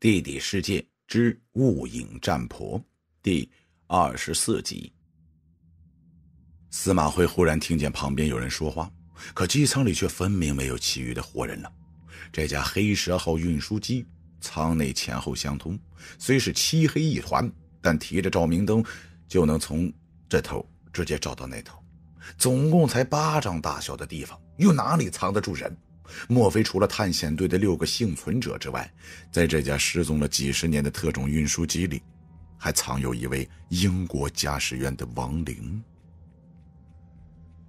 《地底世界之雾影战婆》第二十四集，司马徽忽然听见旁边有人说话，可机舱里却分明没有其余的活人了。这架黑蛇号运输机舱内前后相通，虽是漆黑一团，但提着照明灯就能从这头直接照到那头。总共才巴掌大小的地方，又哪里藏得住人？莫非除了探险队的六个幸存者之外，在这架失踪了几十年的特种运输机里，还藏有一位英国驾驶员的亡灵？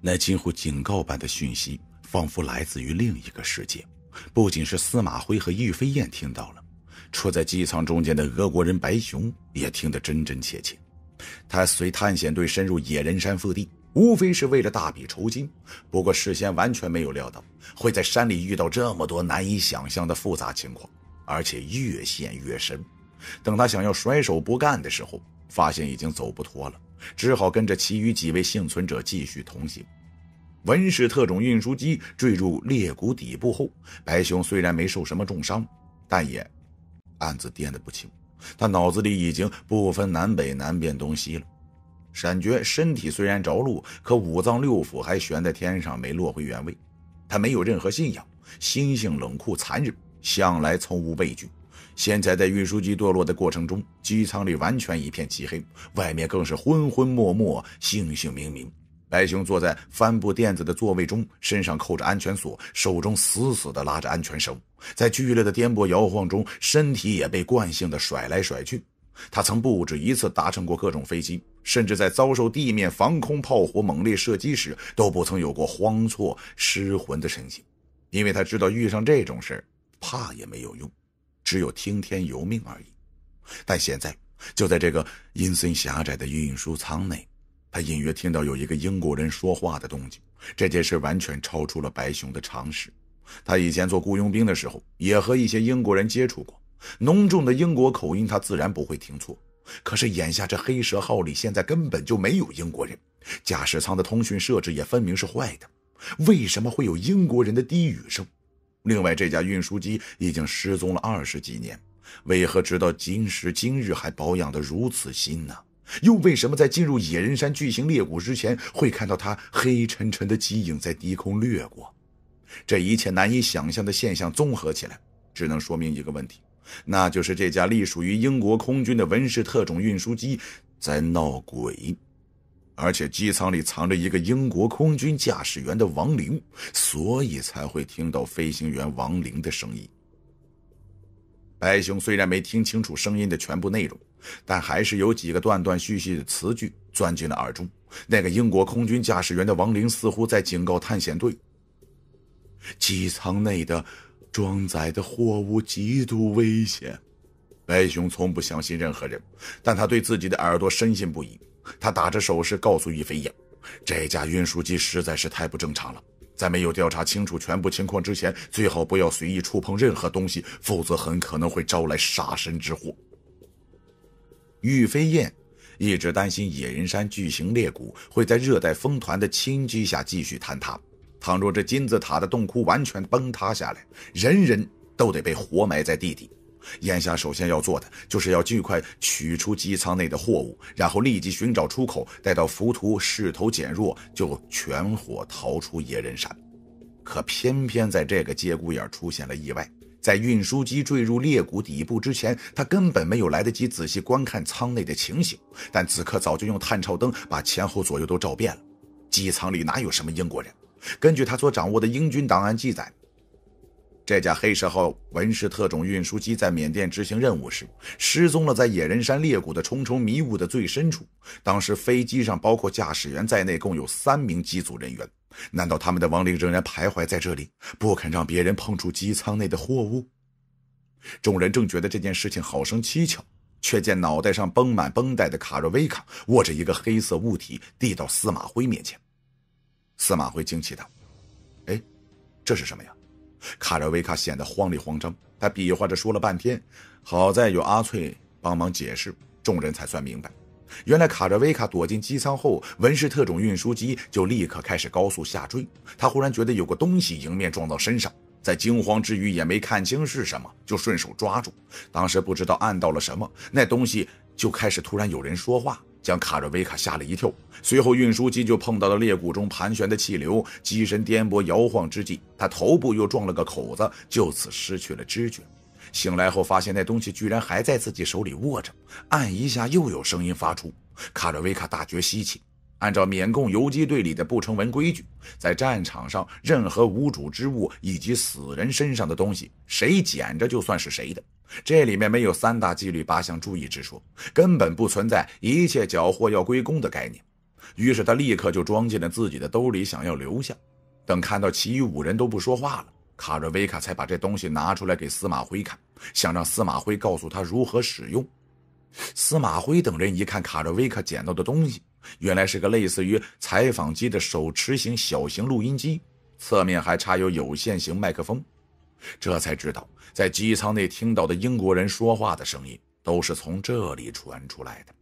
那近乎警告般的讯息，仿佛来自于另一个世界。不仅是司马徽和玉飞燕听到了，处在机舱中间的俄国人白熊也听得真真切切。他随探险队深入野人山腹地。无非是为了大笔酬金，不过事先完全没有料到会在山里遇到这么多难以想象的复杂情况，而且越陷越深。等他想要甩手不干的时候，发现已经走不脱了，只好跟着其余几位幸存者继续同行。文氏特种运输机坠入裂谷底部后，白熊虽然没受什么重伤，但也暗自颠得不轻，他脑子里已经不分南北，南辨东西了。闪觉身体虽然着陆，可五脏六腑还悬在天上，没落回原位。他没有任何信仰，心性冷酷残忍，向来从无畏惧。现在在运输机堕落的过程中，机舱里完全一片漆黑，外面更是昏昏漠漠，星星明明。白熊坐在帆布垫子的座位中，身上扣着安全锁，手中死死地拉着安全绳，在剧烈的颠簸摇晃中，身体也被惯性的甩来甩去。他曾不止一次搭乘过各种飞机，甚至在遭受地面防空炮火猛烈射击时，都不曾有过慌措失魂的神情，因为他知道遇上这种事，怕也没有用，只有听天由命而已。但现在，就在这个阴森狭窄的运输舱内，他隐约听到有一个英国人说话的动静。这件事完全超出了白熊的常识。他以前做雇佣兵的时候，也和一些英国人接触过。浓重的英国口音，他自然不会听错。可是眼下这黑蛇号里现在根本就没有英国人，驾驶舱的通讯设置也分明是坏的。为什么会有英国人的低语声？另外，这架运输机已经失踪了二十几年，为何直到今时今日还保养得如此新呢？又为什么在进入野人山巨型裂谷之前，会看到它黑沉沉的机影在低空掠过？这一切难以想象的现象综合起来，只能说明一个问题。那就是这架隶属于英国空军的文氏特种运输机在闹鬼，而且机舱里藏着一个英国空军驾驶员的亡灵，所以才会听到飞行员亡灵的声音。白熊虽然没听清楚声音的全部内容，但还是有几个断断续续的词句钻进了耳中。那个英国空军驾驶员的亡灵似乎在警告探险队，机舱内的。装载的货物极度危险，白熊从不相信任何人，但他对自己的耳朵深信不疑。他打着手势告诉玉飞燕，这架运输机实在是太不正常了。在没有调查清楚全部情况之前，最好不要随意触碰任何东西，否则很可能会招来杀身之祸。玉飞燕一直担心野人山巨型裂谷会在热带风团的侵击下继续坍塌。倘若这金字塔的洞窟完全崩塌下来，人人都得被活埋在地底。眼下首先要做的，就是要尽快取出机舱内的货物，然后立即寻找出口，待到浮屠势头减弱，就全伙逃出野人山。可偏偏在这个节骨眼出现了意外，在运输机坠入裂谷底部之前，他根本没有来得及仔细观看舱内的情形。但此刻早就用探照灯把前后左右都照遍了，机舱里哪有什么英国人？根据他所掌握的英军档案记载，这架“黑蛇号”文氏特种运输机在缅甸执行任务时失踪了，在野人山裂谷的重重迷雾的最深处。当时飞机上包括驾驶员在内共有三名机组人员。难道他们的亡灵仍然徘徊在这里，不肯让别人碰触机舱内的货物？众人正觉得这件事情好生蹊跷，却见脑袋上绷满绷带的卡若维卡握着一个黑色物体，递到司马辉面前。司马徽惊奇道：“哎，这是什么呀？”卡扎维卡显得慌里慌张，他比划着说了半天。好在有阿翠帮忙解释，众人才算明白。原来卡扎维卡躲进机舱后，文氏特种运输机就立刻开始高速下坠。他忽然觉得有个东西迎面撞到身上，在惊慌之余也没看清是什么，就顺手抓住。当时不知道按到了什么，那东西就开始突然有人说话。将卡瑞维卡吓了一跳，随后运输机就碰到了裂谷中盘旋的气流，机身颠簸摇晃之际，他头部又撞了个口子，就此失去了知觉。醒来后发现那东西居然还在自己手里握着，按一下又有声音发出，卡瑞维卡大觉稀奇。按照缅共游击队里的不成文规矩，在战场上，任何无主之物以及死人身上的东西，谁捡着就算是谁的。这里面没有三大纪律八项注意之说，根本不存在一切缴获要归公的概念。于是他立刻就装进了自己的兜里，想要留下。等看到其余五人都不说话了，卡瑞维卡才把这东西拿出来给司马辉看，想让司马辉告诉他如何使用。司马辉等人一看卡瑞维卡捡到的东西。原来是个类似于采访机的手持型小型录音机，侧面还插有有线型麦克风。这才知道，在机舱内听到的英国人说话的声音，都是从这里传出来的。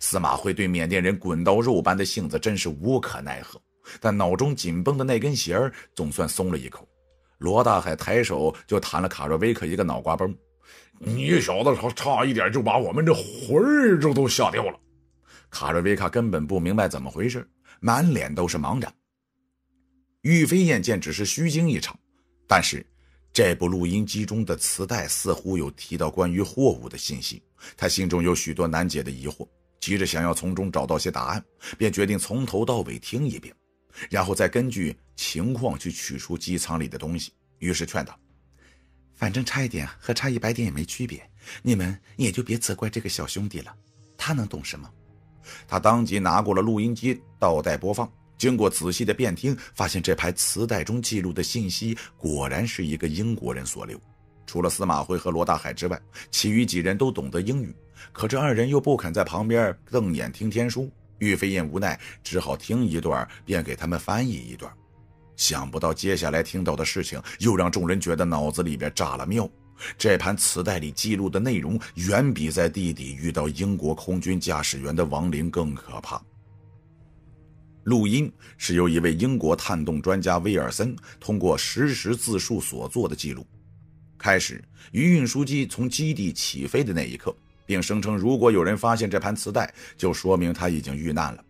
司马辉对缅甸人滚刀肉般的性子真是无可奈何，但脑中紧绷的那根弦儿总算松了一口。罗大海抬手就弹了卡若威克一个脑瓜崩，你小子差差一点就把我们这魂儿就都吓掉了。卡瑞维卡根本不明白怎么回事，满脸都是茫然。玉飞燕见只是虚惊一场，但是这部录音机中的磁带似乎有提到关于货物的信息，他心中有许多难解的疑惑，急着想要从中找到些答案，便决定从头到尾听一遍，然后再根据情况去取出机舱里的东西。于是劝道：“反正差一点和差一百点也没区别，你们也就别责怪这个小兄弟了，他能懂什么？”他当即拿过了录音机，倒带播放。经过仔细的辨听，发现这盘磁带中记录的信息果然是一个英国人所留。除了司马徽和罗大海之外，其余几人都懂得英语，可这二人又不肯在旁边瞪眼听天书。玉飞燕无奈，只好听一段，便给他们翻译一段。想不到接下来听到的事情，又让众人觉得脑子里边炸了庙。这盘磁带里记录的内容，远比在地底遇到英国空军驾驶员的亡灵更可怕。录音是由一位英国探洞专家威尔森通过实时自述所做的记录。开始于运输机从基地起飞的那一刻，并声称如果有人发现这盘磁带，就说明他已经遇难了。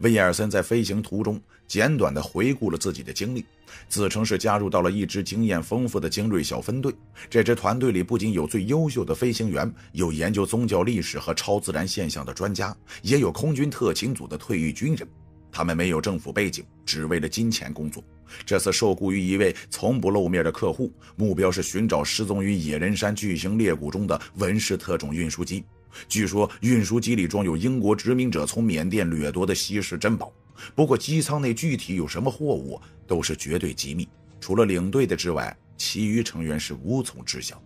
威尔森在飞行途中简短地回顾了自己的经历。自称是加入到了一支经验丰富的精锐小分队。这支团队里不仅有最优秀的飞行员，有研究宗教历史和超自然现象的专家，也有空军特勤组的退役军人。他们没有政府背景，只为了金钱工作。这次受雇于一位从不露面的客户，目标是寻找失踪于野人山巨型裂谷中的文氏特种运输机。据说运输机里装有英国殖民者从缅甸掠夺的稀世珍宝。不过，机舱内具体有什么货物都是绝对机密，除了领队的之外，其余成员是无从知晓。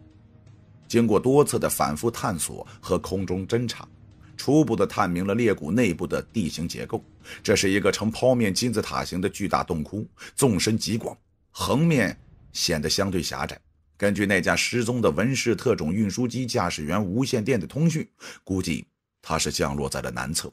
经过多次的反复探索和空中侦察，初步的探明了裂谷内部的地形结构。这是一个呈剖面金字塔形的巨大洞窟，纵深极广，横面显得相对狭窄。根据那架失踪的文氏特种运输机驾驶员无线电的通讯，估计它是降落在了南侧。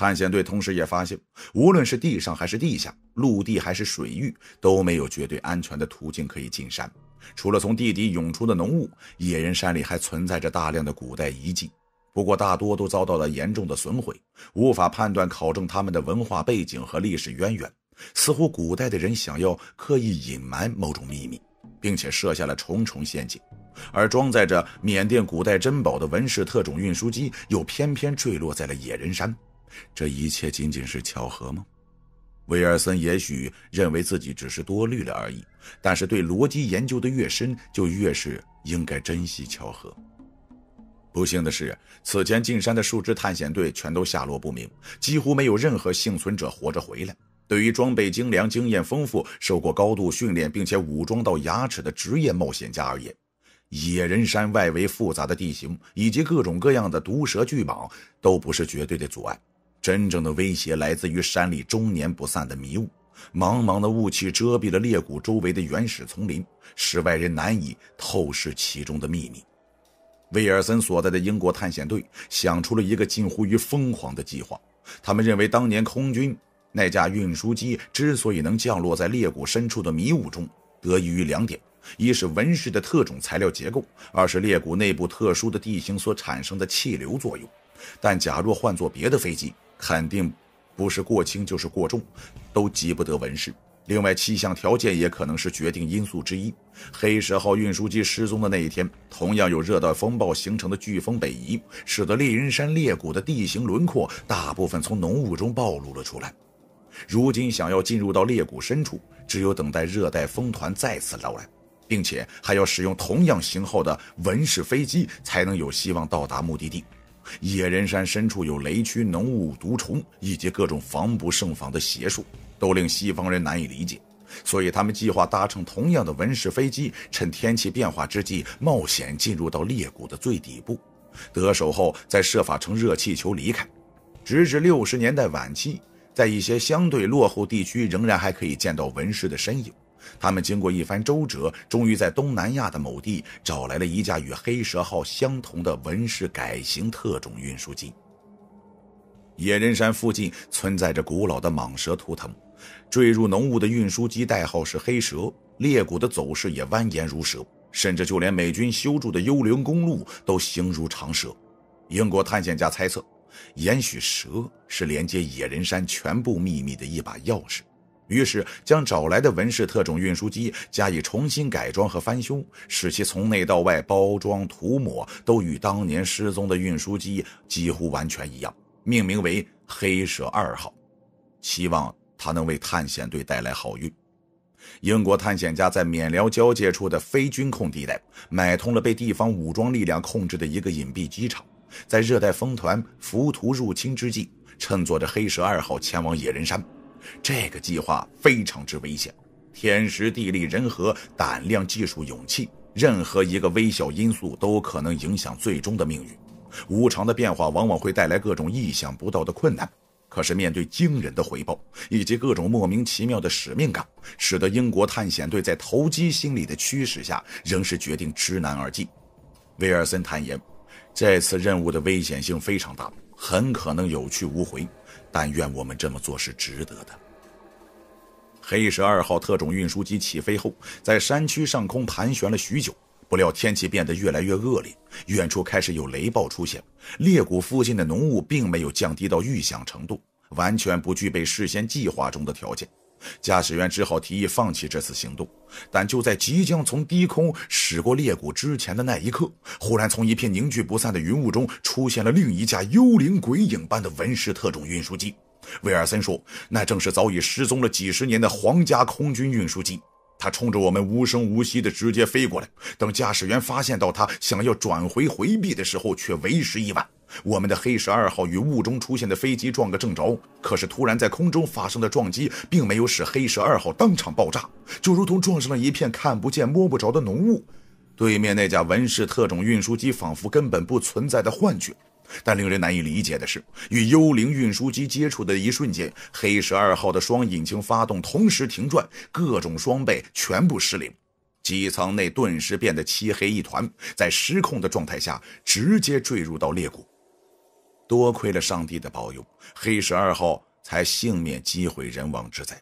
探险队同时也发现，无论是地上还是地下，陆地还是水域，都没有绝对安全的途径可以进山。除了从地底涌出的浓雾，野人山里还存在着大量的古代遗迹，不过大多都遭到了严重的损毁，无法判断考证他们的文化背景和历史渊源。似乎古代的人想要刻意隐瞒某种秘密，并且设下了重重陷阱，而装载着缅甸古代珍宝的文氏特种运输机又偏偏坠落在了野人山。这一切仅仅是巧合吗？威尔森也许认为自己只是多虑了而已，但是对逻辑研究的越深，就越是应该珍惜巧合。不幸的是，此前进山的数支探险队全都下落不明，几乎没有任何幸存者活着回来。对于装备精良、经验丰富、受过高度训练并且武装到牙齿的职业冒险家而言，野人山外围复杂的地形以及各种各样的毒蛇、巨蟒都不是绝对的阻碍。真正的威胁来自于山里终年不散的迷雾，茫茫的雾气遮蔽了裂谷周围的原始丛林，使外人难以透视其中的秘密。威尔森所在的英国探险队想出了一个近乎于疯狂的计划。他们认为，当年空军那架运输机之所以能降落在裂谷深处的迷雾中，得益于两点：一是纹饰的特种材料结构，二是裂谷内部特殊的地形所产生的气流作用。但假若换做别的飞机，肯定不是过轻就是过重，都急不得文氏。另外，气象条件也可能是决定因素之一。黑蛇号运输机失踪的那一天，同样有热带风暴形成的飓风北移，使得猎云山裂谷的地形轮廓大部分从浓雾中暴露了出来。如今想要进入到裂谷深处，只有等待热带风团再次到来，并且还要使用同样型号的文氏飞机，才能有希望到达目的地。野人山深处有雷区、浓雾、毒虫，以及各种防不胜防的邪术，都令西方人难以理解。所以他们计划搭乘同样的文氏飞机，趁天气变化之际，冒险进入到裂谷的最底部。得手后，再设法乘热气球离开。直至六十年代晚期，在一些相对落后地区，仍然还可以见到文氏的身影。他们经过一番周折，终于在东南亚的某地找来了一架与“黑蛇号”相同的文氏改型特种运输机。野人山附近存在着古老的蟒蛇图腾，坠入浓雾的运输机代号是“黑蛇”。裂谷的走势也蜿蜒如蛇，甚至就连美军修筑的幽灵公路都形如长蛇。英国探险家猜测，也许蛇是连接野人山全部秘密的一把钥匙。于是将找来的文氏特种运输机加以重新改装和翻修，使其从内到外包装涂抹都与当年失踪的运输机几乎完全一样，命名为“黑蛇二号”，希望它能为探险队带来好运。英国探险家在缅辽交界处的非军控地带买通了被地方武装力量控制的一个隐蔽机场，在热带风团浮屠入侵之际，乘坐着“黑蛇二号”前往野人山。这个计划非常之危险，天时地利人和、胆量、技术、勇气，任何一个微小因素都可能影响最终的命运。无常的变化往往会带来各种意想不到的困难。可是，面对惊人的回报以及各种莫名其妙的使命感，使得英国探险队在投机心理的驱使下，仍是决定知难而进。威尔森坦言，这次任务的危险性非常大。很可能有去无回，但愿我们这么做是值得的。黑蛇二号特种运输机起飞后，在山区上空盘旋了许久，不料天气变得越来越恶劣，远处开始有雷暴出现，裂谷附近的浓雾并没有降低到预想程度，完全不具备事先计划中的条件。驾驶员只好提议放弃这次行动，但就在即将从低空驶过裂谷之前的那一刻，忽然从一片凝聚不散的云雾中出现了另一架幽灵鬼影般的文氏特种运输机。威尔森说，那正是早已失踪了几十年的皇家空军运输机。他冲着我们无声无息的直接飞过来，等驾驶员发现到他想要转回回避的时候，却为时已晚。我们的黑蛇二号与雾中出现的飞机撞个正着，可是突然在空中发生的撞击，并没有使黑蛇二号当场爆炸，就如同撞上了一片看不见摸不着的浓雾。对面那架文氏特种运输机，仿佛根本不存在的幻觉。但令人难以理解的是，与幽灵运输机接触的一瞬间，黑十二号的双引擎发动同时停转，各种装备全部失灵，机舱内顿时变得漆黑一团，在失控的状态下直接坠入到裂谷。多亏了上帝的保佑，黑十二号才幸免机毁人亡之灾，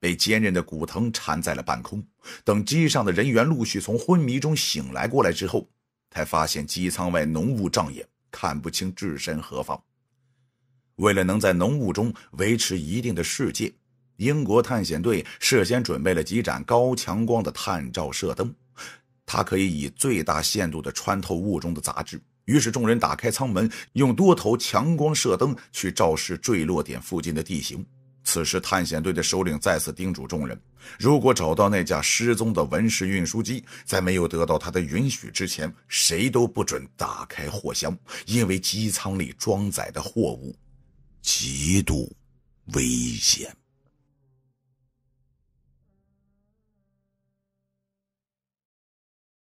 被坚韧的古藤缠在了半空。等机上的人员陆续从昏迷中醒来过来之后，才发现机舱外浓雾障眼。看不清置身何方。为了能在浓雾中维持一定的视界，英国探险队事先准备了几盏高强光的探照射灯，它可以以最大限度的穿透雾中的杂质。于是众人打开舱门，用多头强光射灯去照射坠落点附近的地形。此时，探险队的首领再次叮嘱众人：如果找到那架失踪的文氏运输机，在没有得到他的允许之前，谁都不准打开货箱，因为机舱里装载的货物极度危险。